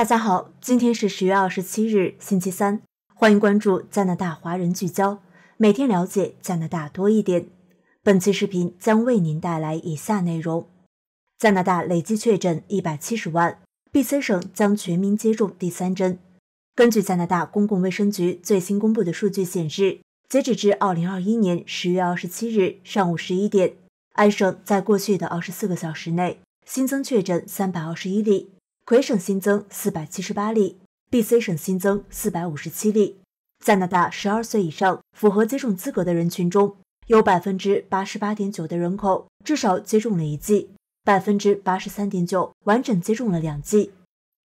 大家好，今天是十月二十七日，星期三，欢迎关注加拿大华人聚焦，每天了解加拿大多一点。本期视频将为您带来以下内容：加拿大累计确诊一百七十万，BC 省将全民接种第三针。根据加拿大公共卫生局最新公布的数据显示，截止至二零二一年十月二十七日上午十一点，安省在过去的二十四个小时内新增确诊三百二十一例。魁省新增四百七十八例，BC 省新增四百五十七例。加拿大十二岁以上符合接种资格的人群中，有百分之八十八点九的人口至少接种了一剂，百分之八十三点九完整接种了两剂。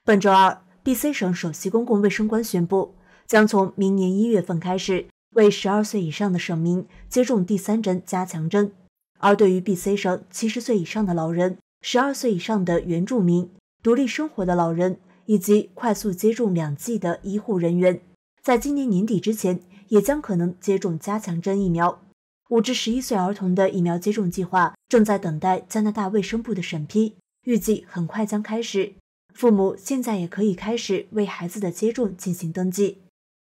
本周二，BC 省首席公共卫生官宣布，将从明年一月份开始为十二岁以上的省民接种第三针加强针。而对于 BC 省七十岁以上的老人、十二岁以上的原住民，独立生活的老人以及快速接种两剂的医护人员，在今年年底之前也将可能接种加强针疫苗。五至十一岁儿童的疫苗接种计划正在等待加拿大卫生部的审批，预计很快将开始。父母现在也可以开始为孩子的接种进行登记。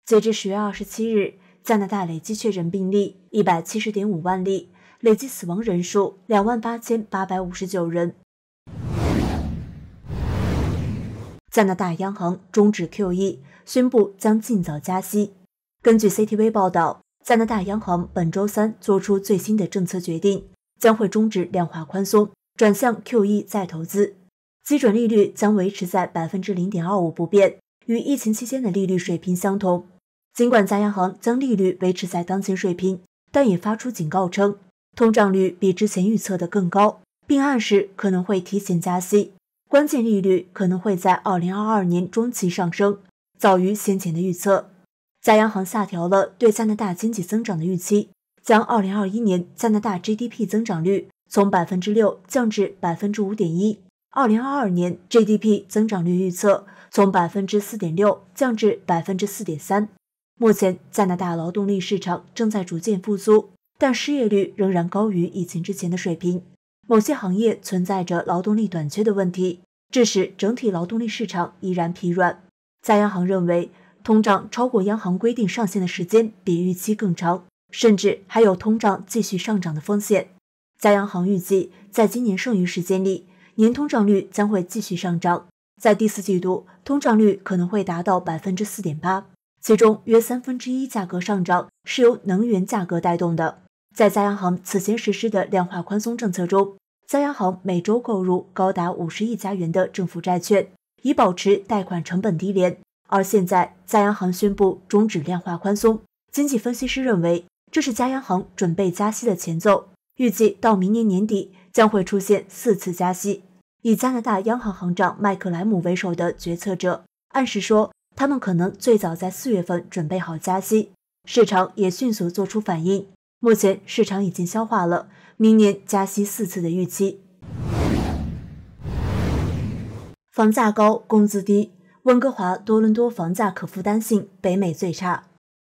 截至十月二十七日，加拿大累计确诊病例一百七十点五万例，累计死亡人数两万八千八百五十九人。加拿大央行终止 QE，宣布将尽早加息。根据 CTV 报道，加拿大央行本周三做出最新的政策决定，将会终止量化宽松，转向 QE 再投资，基准利率将维持在百分之零点二五不变，与疫情期间的利率水平相同。尽管加央行将利率维持在当前水平，但也发出警告称，通胀率比之前预测的更高，并暗示可能会提前加息。关键利率可能会在2022年中期上升，早于先前的预测。加央行下调了对加拿大经济增长的预期，将2021年加拿大 GDP 增长率从6%降至 5.1%，2022 年 GDP 增长率预测从4.6%降至4.3%。目前，加拿大劳动力市场正在逐渐复苏，但失业率仍然高于疫情之前的水平。某些行业存在着劳动力短缺的问题，致使整体劳动力市场依然疲软。加央行认为，通胀超过央行规定上限的时间比预期更长，甚至还有通胀继续上涨的风险。加央行预计，在今年剩余时间里，年通胀率将会继续上涨，在第四季度，通胀率可能会达到百分之四点八，其中约三分之一价格上涨是由能源价格带动的。在加央行此前实施的量化宽松政策中，加央行每周购入高达五十亿加元的政府债券，以保持贷款成本低廉。而现在，加央行宣布终止量化宽松。经济分析师认为，这是加央行准备加息的前奏。预计到明年年底，将会出现四次加息。以加拿大央行行长麦克莱姆为首的决策者暗示说，他们可能最早在四月份准备好加息。市场也迅速作出反应。目前市场已经消化了明年加息四次的预期。房价高，工资低，温哥华、多伦多房价可负担性北美最差。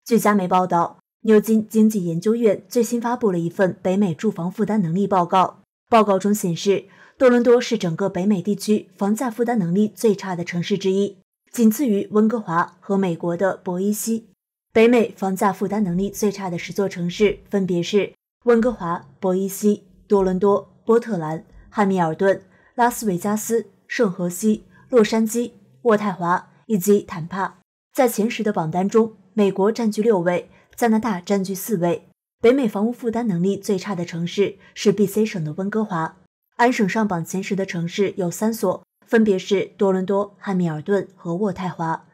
据加媒报道，牛津经济研究院最新发布了一份北美住房负担能力报告，报告中显示，多伦多是整个北美地区房价负担能力最差的城市之一，仅次于温哥华和美国的伯伊西。北美房价负担能力最差的十座城市分别是：温哥华、波伊西、多伦多、波特兰、汉密尔顿、拉斯维加斯、圣何西、洛杉矶、渥太华以及坦帕。在前十的榜单中，美国占据六位，加拿大占据四位。北美房屋负担能力最差的城市是 B.C. 省的温哥华，安省上榜前十的城市有三所，分别是多伦多、汉密尔顿和渥太华。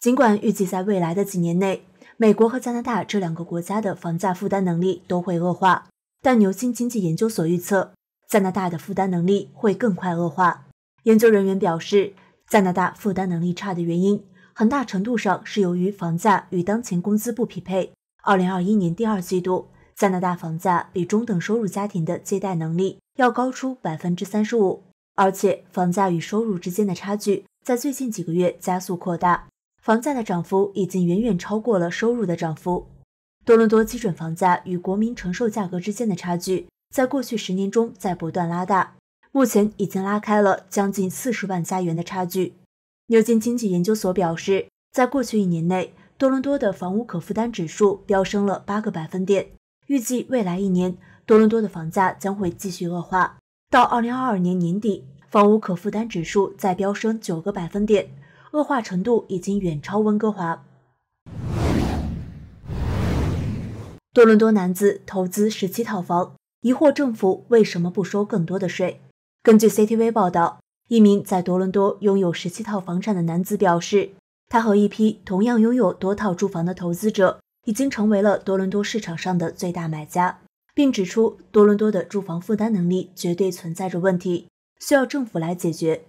尽管预计在未来的几年内，美国和加拿大这两个国家的房价负担能力都会恶化，但牛津经济研究所预测，加拿大的负担能力会更快恶化。研究人员表示，加拿大负担能力差的原因很大程度上是由于房价与当前工资不匹配。二零二一年第二季度，加拿大房价比中等收入家庭的借贷能力要高出百分之三十五，而且房价与收入之间的差距在最近几个月加速扩大。房价的涨幅已经远远超过了收入的涨幅。多伦多基准房价与国民承受价格之间的差距，在过去十年中在不断拉大，目前已经拉开了将近四十万加元的差距。牛津经济研究所表示，在过去一年内，多伦多的房屋可负担指数飙升了八个百分点。预计未来一年，多伦多的房价将会继续恶化，到二零二二年年底，房屋可负担指数再飙升九个百分点。恶化程度已经远超温哥华。多伦多男子投资十七套房，疑惑政府为什么不收更多的税。根据 CTV 报道，一名在多伦多拥有十七套房产的男子表示，他和一批同样拥有多套住房的投资者已经成为了多伦多市场上的最大买家，并指出多伦多的住房负担能力绝对存在着问题，需要政府来解决。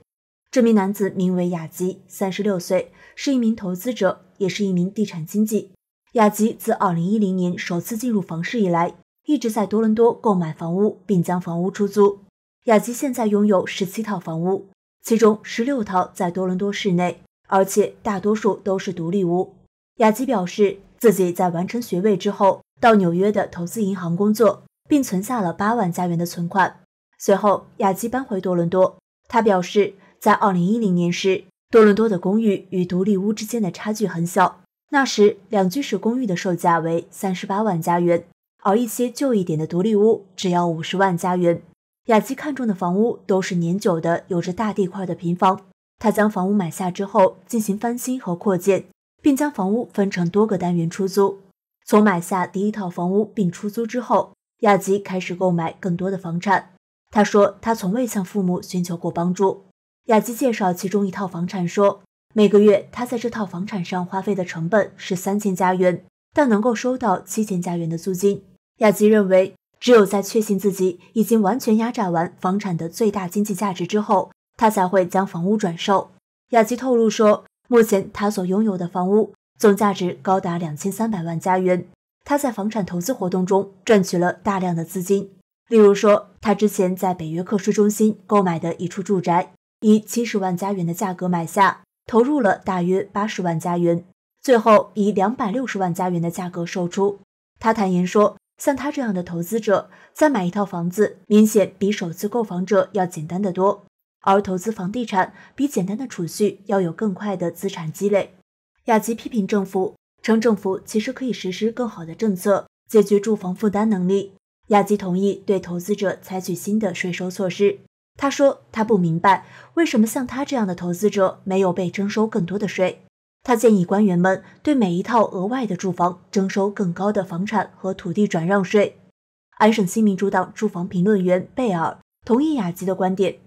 这名男子名为雅吉，三十六岁，是一名投资者，也是一名地产经纪。雅吉自二零一零年首次进入房市以来，一直在多伦多购买房屋并将房屋出租。雅吉现在拥有十七套房屋，其中十六套在多伦多市内，而且大多数都是独立屋。雅吉表示，自己在完成学位之后到纽约的投资银行工作，并存下了八万加元的存款。随后，雅吉搬回多伦多，他表示。在二零一零年时，多伦多的公寓与独立屋之间的差距很小。那时，两居室公寓的售价为三十八万加元，而一些旧一点的独立屋只要五十万加元。雅基看中的房屋都是年久的、有着大地块的平房。他将房屋买下之后，进行翻新和扩建，并将房屋分成多个单元出租。从买下第一套房屋并出租之后，亚吉开始购买更多的房产。他说，他从未向父母寻求过帮助。雅基介绍其中一套房产说：“每个月他在这套房产上花费的成本是三千加元，但能够收到七千加元的租金。”雅基认为，只有在确信自己已经完全压榨完房产的最大经济价值之后，他才会将房屋转售。雅基透露说，目前他所拥有的房屋总价值高达两千三百万加元，他在房产投资活动中赚取了大量的资金，例如说，他之前在北约克市中心购买的一处住宅。以七十万加元的价格买下，投入了大约八十万加元，最后以两百六十万加元的价格售出。他坦言说，像他这样的投资者再买一套房子，明显比首次购房者要简单得多。而投资房地产比简单的储蓄要有更快的资产积累。雅吉批评政府，称政府其实可以实施更好的政策，解决住房负担能力。雅吉同意对投资者采取新的税收措施。他说，他不明白为什么像他这样的投资者没有被征收更多的税。他建议官员们对每一套额外的住房征收更高的房产和土地转让税。安省新民主党住房评论员贝尔同意雅吉的观点。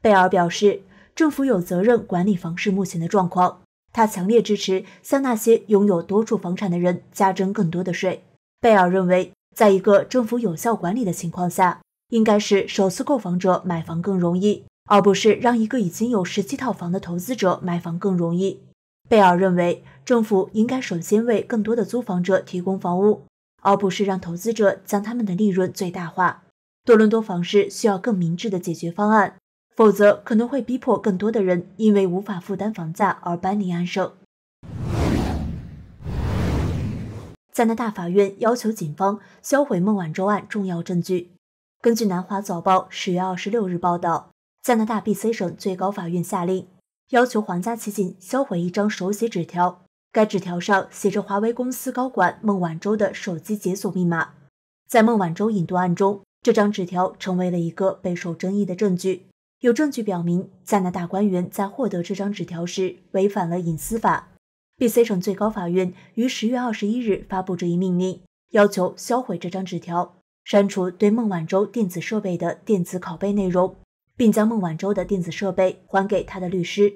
贝尔表示，政府有责任管理房市目前的状况。他强烈支持向那些拥有多处房产的人加征更多的税。贝尔认为，在一个政府有效管理的情况下。应该是首次购房者买房更容易，而不是让一个已经有十七套房的投资者买房更容易。贝尔认为，政府应该首先为更多的租房者提供房屋，而不是让投资者将他们的利润最大化。多伦多房市需要更明智的解决方案，否则可能会逼迫更多的人因为无法负担房价而搬离安省。加拿大法院要求警方销毁孟晚舟案重要证据。根据《南华早报》十月二十六日报道，加拿大 BC 省最高法院下令要求皇家骑警销毁一张手写纸条。该纸条上写着华为公司高管孟晚舟的手机解锁密码。在孟晚舟引渡案中，这张纸条成为了一个备受争议的证据。有证据表明，加拿大官员在获得这张纸条时违反了隐私法。BC 省最高法院于十月二十一日发布这一命令，要求销毁这张纸条。删除对孟晚舟电子设备的电子拷贝内容，并将孟晚舟的电子设备还给他的律师。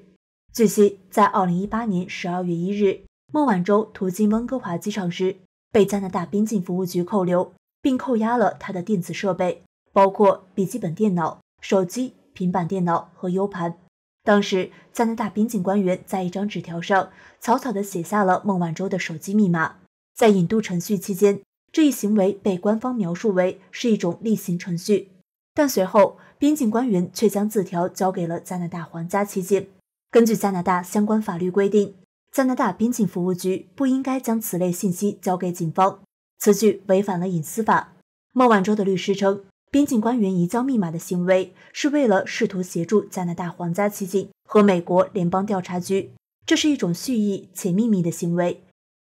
据悉，在二零一八年十二月一日，孟晚舟途经温哥华机场时，被加拿大边境服务局扣留，并扣押了他的电子设备，包括笔记本电脑、手机、平板电脑和 U 盘。当时，加拿大边境官员在一张纸条上草草地写下了孟晚舟的手机密码。在引渡程序期间。这一行为被官方描述为是一种例行程序，但随后边境官员却将字条交给了加拿大皇家骑警。根据加拿大相关法律规定，加拿大边境服务局不应该将此类信息交给警方，此举违反了隐私法。孟晚舟的律师称，边境官员移交密码的行为是为了试图协助加拿大皇家骑警和美国联邦调查局，这是一种蓄意且秘密的行为。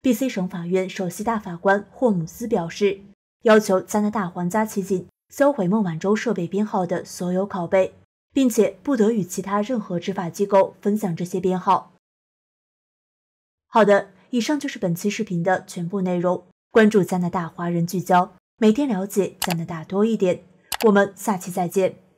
B.C. 省法院首席大法官霍姆斯表示，要求加拿大皇家骑警销毁孟晚舟设备编号的所有拷贝，并且不得与其他任何执法机构分享这些编号。好的，以上就是本期视频的全部内容。关注加拿大华人聚焦，每天了解加拿大多一点。我们下期再见。